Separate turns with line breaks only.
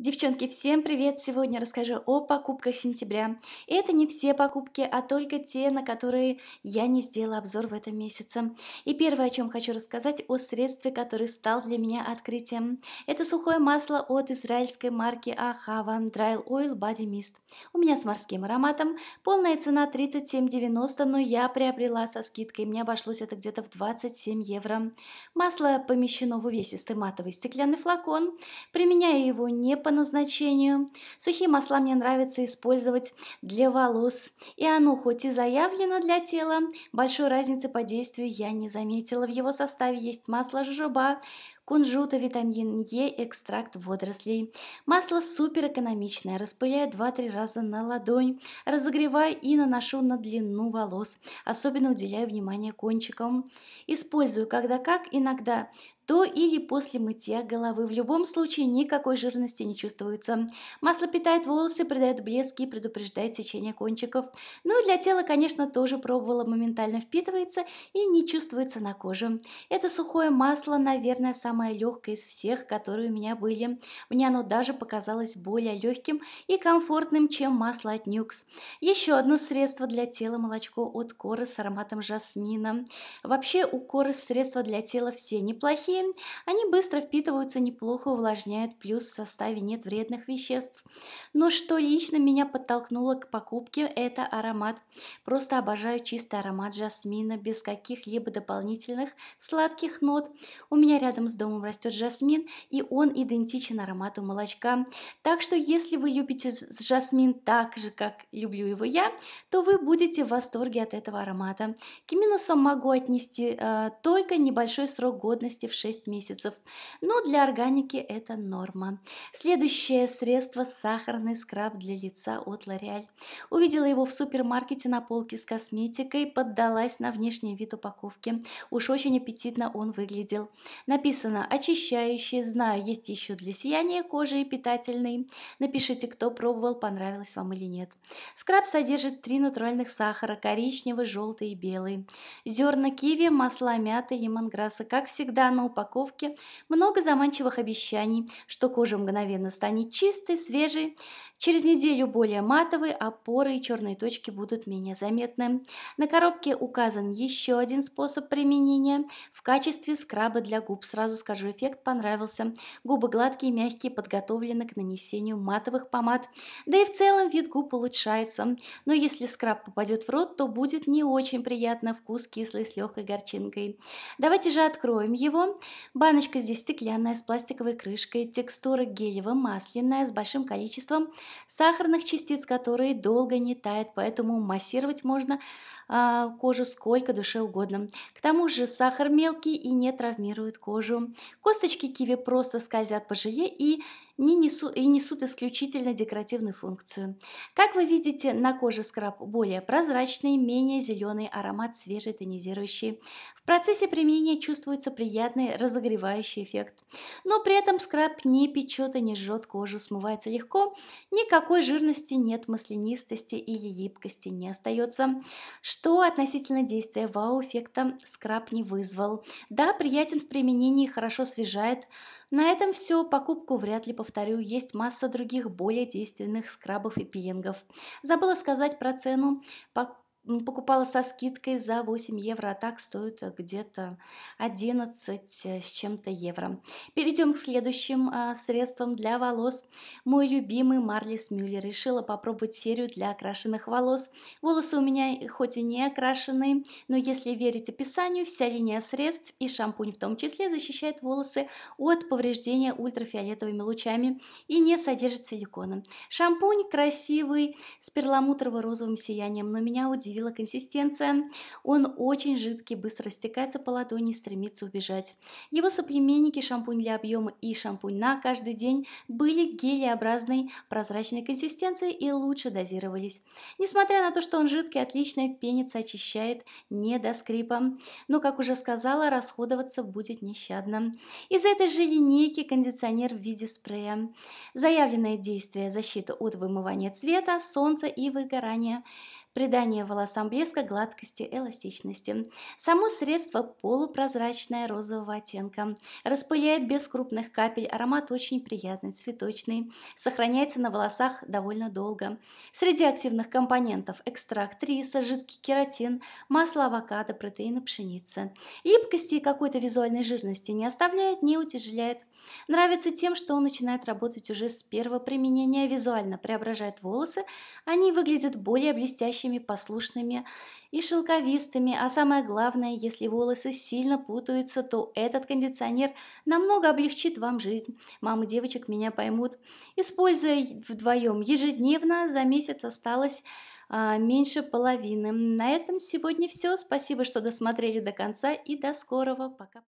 Девчонки, всем привет! Сегодня расскажу о покупках сентября. это не все покупки, а только те, на которые я не сделала обзор в этом месяце. И первое, о чем хочу рассказать, о средстве, которое стал для меня открытием. Это сухое масло от израильской марки Ахава Dry Oil Body Mist. У меня с морским ароматом. Полная цена 37,90, но я приобрела со скидкой. Мне обошлось это где-то в 27 евро. Масло помещено в увесистый матовый стеклянный флакон. Применяю его не по по назначению. Сухие масла мне нравится использовать для волос. И оно хоть и заявлено для тела, большой разницы по действию я не заметила. В его составе есть масло жожоба, кунжута, витамин Е, экстракт водорослей. Масло суперэкономичное, распыляю 2-3 раза на ладонь, разогреваю и наношу на длину волос. Особенно уделяю внимание кончикам. Использую когда как, иногда до или после мытья головы. В любом случае никакой жирности не чувствуется. Масло питает волосы, придает блеск и предупреждает течение кончиков. Ну и для тела, конечно, тоже пробовала, моментально впитывается и не чувствуется на коже. Это сухое масло, наверное, самое самое легкое из всех, которые у меня были. Мне оно даже показалось более легким и комфортным, чем масло от Нюкс. Еще одно средство для тела – молочко от коры с ароматом жасмина. Вообще у коры средства для тела все неплохие. Они быстро впитываются, неплохо увлажняют, плюс в составе нет вредных веществ. Но что лично меня подтолкнуло к покупке – это аромат. Просто обожаю чистый аромат жасмина без каких-либо дополнительных сладких нот. У меня рядом с домом которому растет жасмин, и он идентичен аромату молочка. Так что если вы любите жасмин так же, как люблю его я, то вы будете в восторге от этого аромата. К минусам могу отнести э, только небольшой срок годности в 6 месяцев, но для органики это норма. Следующее средство – сахарный скраб для лица от L'Oreal. Увидела его в супермаркете на полке с косметикой, поддалась на внешний вид упаковки. Уж очень аппетитно он выглядел. Написано полезно, очищающий, знаю, есть еще для сияния кожи и питательный. Напишите, кто пробовал, понравилось вам или нет. Скраб содержит три натуральных сахара, коричневый, желтый и белый. Зерна киви, масла мяты, и лемонграсса. Как всегда на упаковке много заманчивых обещаний, что кожа мгновенно станет чистой, свежей, через неделю более матовой, а поры и черные точки будут менее заметны. На коробке указан еще один способ применения в качестве скраба для губ. Сразу скажу, скажу, эффект понравился. Губы гладкие, мягкие, подготовлены к нанесению матовых помад. Да и в целом вид губ улучшается. Но если скраб попадет в рот, то будет не очень приятно. Вкус кислый с легкой горчинкой. Давайте же откроем его. Баночка здесь стеклянная, с пластиковой крышкой. Текстура гелево-масляная, с большим количеством сахарных частиц, которые долго не тают. Поэтому массировать можно а, кожу сколько душе угодно. К тому же сахар мелкий и не травмирует кожу. Косточки киви просто скользят по желе и не несу, и несут исключительно декоративную функцию. Как вы видите, на коже скраб более прозрачный, менее зеленый аромат, свежий, тонизирующий. В процессе применения чувствуется приятный разогревающий эффект. Но при этом скраб не печет и не жжет кожу, смывается легко, никакой жирности нет, маслянистости или липкости не остается. Что относительно действия вау-эффекта скраб не вызвал. Да, приятен в применении, хорошо освежает. На этом все, покупку вряд ли повторю, есть масса других более действенных скрабов и пеленгов. Забыла сказать про цену, По покупала со скидкой за 8 евро, а так стоит э, где-то 11 э, с чем-то евро. Перейдем к следующим а, средствам для волос. Мой любимый Марлис Мюллер. Решила попробовать серию для окрашенных волос. Волосы у меня хоть и не окрашены, но если верить описанию, вся линия средств и шампунь в том числе защищает волосы от повреждения ультрафиолетовыми лучами и не содержит силикона. Шампунь красивый, с перламутрово-розовым сиянием, но меня удивило удивила консистенция. Он очень жидкий, быстро стекается по ладони стремится убежать. Его соплеменники шампунь для объема и шампунь на каждый день были гелеобразной прозрачной консистенции и лучше дозировались. Несмотря на то, что он жидкий, отлично пенится, очищает не до скрипа. Но, как уже сказала, расходоваться будет нещадно. Из этой же линейки кондиционер в виде спрея. Заявленное действие защита от вымывания цвета, солнца и выгорания придание волосам блеска, гладкости, эластичности. Само средство полупрозрачное розового оттенка. Распыляет без крупных капель, аромат очень приятный, цветочный. Сохраняется на волосах довольно долго. Среди активных компонентов экстракт риса, жидкий кератин, масло авокадо, протеины пшеницы. Липкости и какой-то визуальной жирности не оставляет, не утяжеляет. Нравится тем, что он начинает работать уже с первого применения, визуально преображает волосы, они выглядят более блестящими блестящими, послушными и шелковистыми, а самое главное, если волосы сильно путаются, то этот кондиционер намного облегчит вам жизнь. Мамы девочек меня поймут. Используя вдвоем ежедневно, за месяц осталось а, меньше половины. На этом сегодня все. Спасибо, что досмотрели до конца и до скорого. Пока.